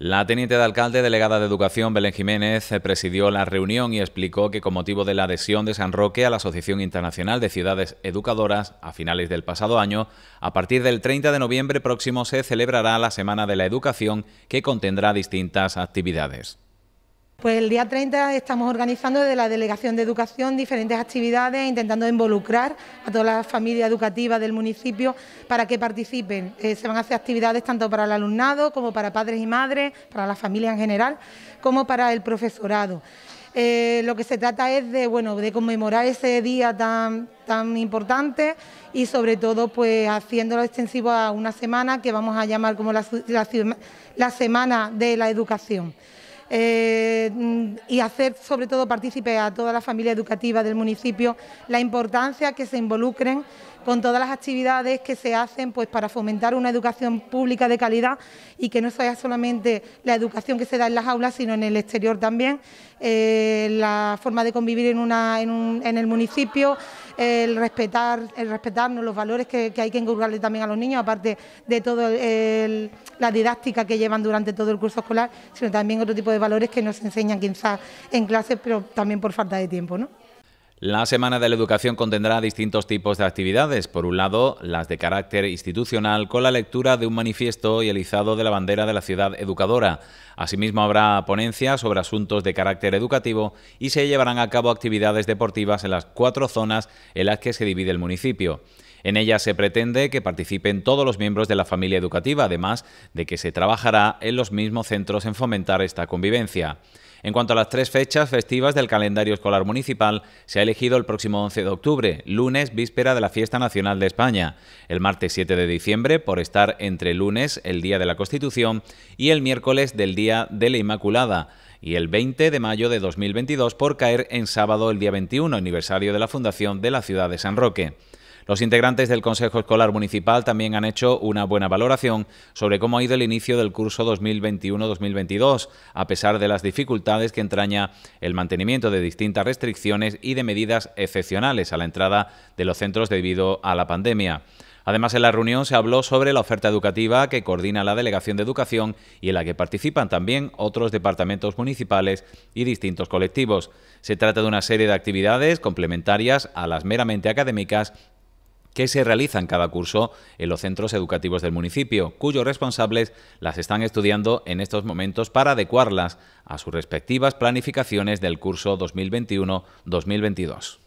La teniente de alcalde, delegada de Educación, Belén Jiménez, eh, presidió la reunión y explicó que con motivo de la adhesión de San Roque a la Asociación Internacional de Ciudades Educadoras a finales del pasado año, a partir del 30 de noviembre próximo se celebrará la Semana de la Educación que contendrá distintas actividades. Pues el día 30 estamos organizando desde la Delegación de Educación diferentes actividades, intentando involucrar a toda la familia educativa del municipio para que participen. Eh, se van a hacer actividades tanto para el alumnado como para padres y madres, para la familia en general, como para el profesorado. Eh, lo que se trata es de, bueno, de conmemorar ese día tan, tan importante y sobre todo pues haciéndolo extensivo a una semana que vamos a llamar como la, la Semana de la Educación. Eh, y hacer sobre todo partícipe a toda la familia educativa del municipio la importancia que se involucren con todas las actividades que se hacen pues para fomentar una educación pública de calidad y que no sea solamente la educación que se da en las aulas sino en el exterior también eh, la forma de convivir en, una, en, un, en el municipio el respetar, el respetarnos, los valores que, hay que inculcarle también a los niños, aparte de toda la didáctica que llevan durante todo el curso escolar, sino también otro tipo de valores que nos enseñan quizás en clase, pero también por falta de tiempo, ¿no? La Semana de la Educación contendrá distintos tipos de actividades. Por un lado, las de carácter institucional, con la lectura de un manifiesto y el izado de la bandera de la ciudad educadora. Asimismo, habrá ponencias sobre asuntos de carácter educativo y se llevarán a cabo actividades deportivas en las cuatro zonas en las que se divide el municipio. En ellas se pretende que participen todos los miembros de la familia educativa, además de que se trabajará en los mismos centros en fomentar esta convivencia. En cuanto a las tres fechas festivas del calendario escolar municipal, se ha elegido el próximo 11 de octubre, lunes, víspera de la Fiesta Nacional de España, el martes 7 de diciembre, por estar entre lunes, el Día de la Constitución, y el miércoles del Día de la Inmaculada, y el 20 de mayo de 2022 por caer en sábado el día 21, aniversario de la fundación de la ciudad de San Roque. Los integrantes del Consejo Escolar Municipal también han hecho una buena valoración sobre cómo ha ido el inicio del curso 2021-2022, a pesar de las dificultades que entraña el mantenimiento de distintas restricciones y de medidas excepcionales a la entrada de los centros debido a la pandemia. Además, en la reunión se habló sobre la oferta educativa que coordina la Delegación de Educación y en la que participan también otros departamentos municipales y distintos colectivos. Se trata de una serie de actividades complementarias a las meramente académicas que se realizan cada curso en los centros educativos del municipio, cuyos responsables las están estudiando en estos momentos para adecuarlas a sus respectivas planificaciones del curso 2021-2022.